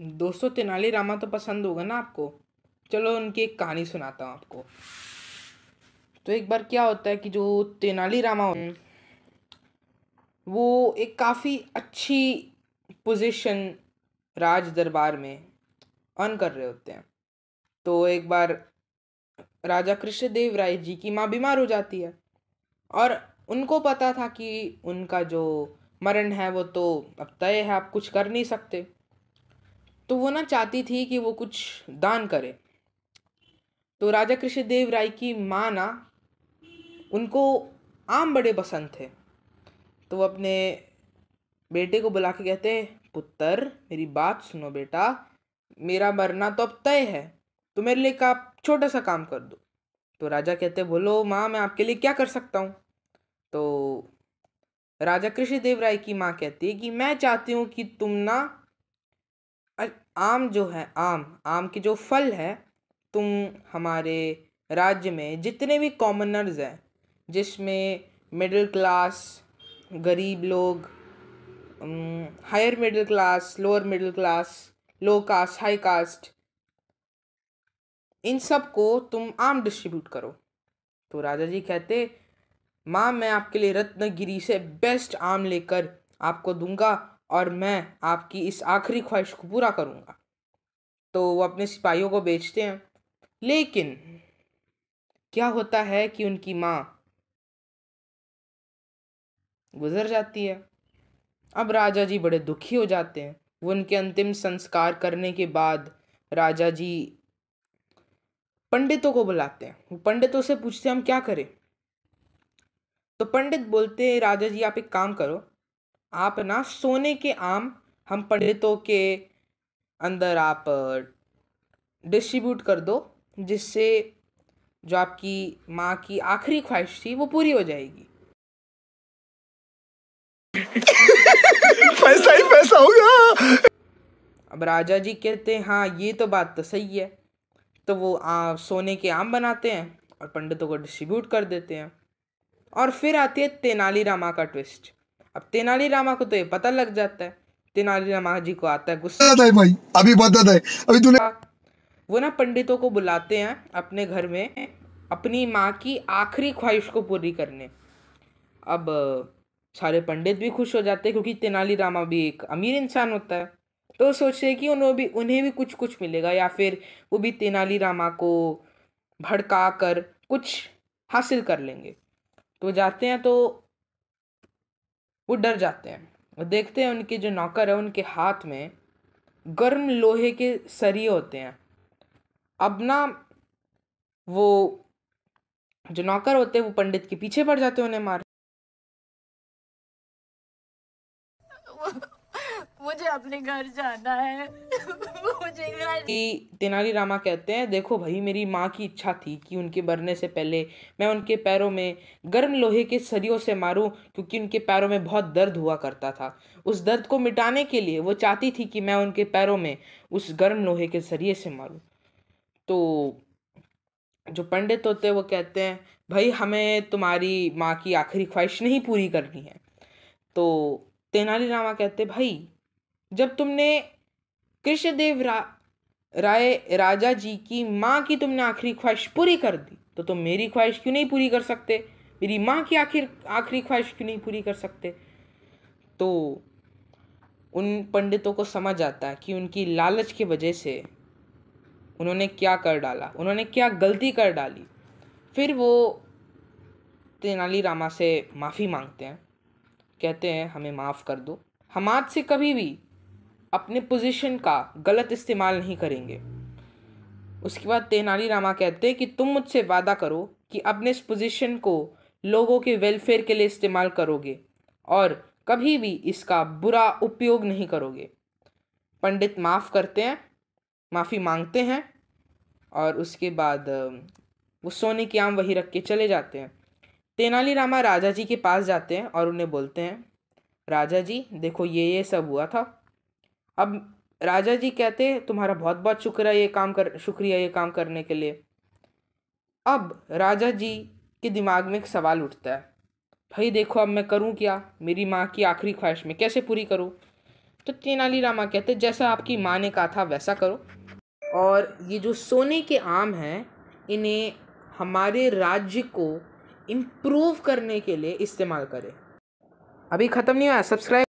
दोस्तों तेनालीरामा तो पसंद होगा ना आपको चलो उनकी एक कहानी सुनाता हूँ आपको तो एक बार क्या होता है कि जो तेनालीरामा वो एक काफ़ी अच्छी पोजीशन राज दरबार में अर्न कर रहे होते हैं तो एक बार राजा कृष्णदेव राय जी की माँ बीमार हो जाती है और उनको पता था कि उनका जो मरण है वो तो अब तय है आप कुछ कर नहीं सकते तो वो ना चाहती थी कि वो कुछ दान करे तो राजा कृष्णदेव राय की माँ ना उनको आम बड़े पसंद थे तो वो अपने बेटे को बुला के कहते पुत्र मेरी बात सुनो बेटा मेरा मरना तो अब तय है तो मेरे लिए का छोटा सा काम कर दो तो राजा कहते बोलो माँ मैं आपके लिए क्या कर सकता हूँ तो राजा कृष्णदेव राय की माँ कहती है कि मैं चाहती हूँ कि तुम ना आम जो है आम आम की जो फल है तुम हमारे राज्य में जितने भी कॉमनर्स हैं जिसमें मिडिल क्लास गरीब लोग higher middle class lower middle class low caste high caste इन सब को तुम आम डिस्ट्रीब्यूट करो तो राजा जी कहते माँ मैं आपके लिए रत्नगिरी से बेस्ट आम लेकर आपको दूंगा और मैं आपकी इस आखिरी ख्वाहिश को पूरा करूँगा तो वो अपने सिपाहियों को बेचते हैं लेकिन क्या होता है कि उनकी माँ गुजर जाती है अब राजा जी बड़े दुखी हो जाते हैं वो उनके अंतिम संस्कार करने के बाद राजा जी पंडितों को बुलाते हैं वो पंडितों से पूछते हैं हम क्या करें तो पंडित बोलते हैं राजा जी आप एक काम करो आप ना सोने के आम हम पंडितों के अंदर आप डिस्ट्रीब्यूट कर दो जिससे जो आपकी माँ की आखिरी ख्वाहिश थी वो पूरी हो जाएगी पैसा ही पैसा होगा अब राजा जी कहते हैं हाँ ये तो बात तो सही है तो वो आ, सोने के आम बनाते हैं और पंडितों को डिस्ट्रीब्यूट कर देते हैं और फिर आती है तेनालीरामा का ट्विस्ट अब तेनालीरामा को तो ये पता लग जाता है तेनालीरामा जी को आता है गुस्सा आता है भाई अभी बदत है अभी तूने वो ना पंडितों को बुलाते हैं अपने घर में अपनी माँ की आखिरी ख्वाहिश को पूरी करने अब सारे पंडित भी खुश हो जाते हैं क्योंकि तेनालीरामा भी एक अमीर इंसान होता है तो सोचते कि उन्हें भी उन्हें भी कुछ कुछ मिलेगा या फिर वो भी तेनालीरामा को भड़का कर कुछ हासिल कर लेंगे तो जाते हैं तो वो डर जाते हैं और देखते हैं उनके जो नौकर है उनके हाथ में गर्म लोहे के सरिये होते हैं अब ना वो जो नौकर होते हैं वो पंडित के पीछे पड़ जाते हैं उन्हें मार अपने घर जाना है मुझे घर तेनालीरामा कहते हैं देखो भाई मेरी माँ की इच्छा थी कि उनके मरने से पहले मैं उनके पैरों में गर्म लोहे के सरियों से मारूं क्योंकि उनके पैरों में बहुत दर्द हुआ करता था उस दर्द को मिटाने के लिए वो चाहती थी कि मैं उनके पैरों में उस गर्म लोहे के सरिये से मारूं तो जो पंडित होते हैं वो कहते हैं भाई हमें तुम्हारी माँ की आखिरी ख्वाहिश नहीं पूरी करनी है तो तेनालीरामा कहते भाई जब तुमने कृष्णदेव रा राय राजा जी की माँ की तुमने आखिरी ख्वाहिश पूरी कर दी तो तुम मेरी ख्वाहिश क्यों नहीं पूरी कर सकते मेरी माँ की आखिर आखिरी ख्वाहिश क्यों नहीं पूरी कर सकते तो उन पंडितों को समझ आता है कि उनकी लालच की वजह से उन्होंने क्या कर डाला उन्होंने क्या गलती कर डाली फिर वो तेनाली रामा से माफ़ी मांगते हैं कहते हैं हमें माफ़ कर दो हम आज से कभी भी अपने पोजीशन का गलत इस्तेमाल नहीं करेंगे उसके बाद तेनाली रामा कहते हैं कि तुम मुझसे वादा करो कि अपने इस पोजीशन को लोगों के वेलफेयर के लिए इस्तेमाल करोगे और कभी भी इसका बुरा उपयोग नहीं करोगे पंडित माफ़ करते हैं माफ़ी मांगते हैं और उसके बाद वो सोने की आम वही रख के चले जाते हैं तेनालीरामा राजा जी के पास जाते हैं और उन्हें बोलते हैं राजा जी देखो ये ये सब हुआ था अब राजा जी कहते तुम्हारा बहुत बहुत शुक्रिया ये काम कर शुक्रिया ये काम करने के लिए अब राजा जी के दिमाग में एक सवाल उठता है भाई देखो अब मैं करूं क्या मेरी माँ की आखिरी ख्वाहिश में कैसे पूरी करूं तो तेनालीरामा कहते जैसा आपकी माँ ने कहा था वैसा करो और ये जो सोने के आम हैं इन्हें हमारे राज्य को इम्प्रूव करने के लिए इस्तेमाल करें अभी ख़त्म नहीं हुआ सब्सक्राइब